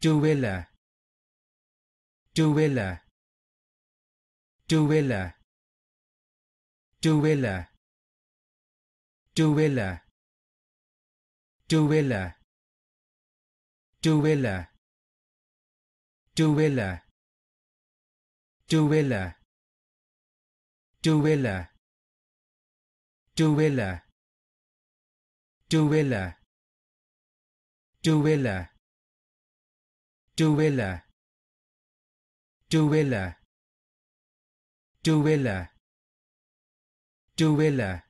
two-wheeler two-wheeler two-wheeler two-wheeler two-wheeler two-wheeler two-wheeler Duilla Duilla Duilla Duilla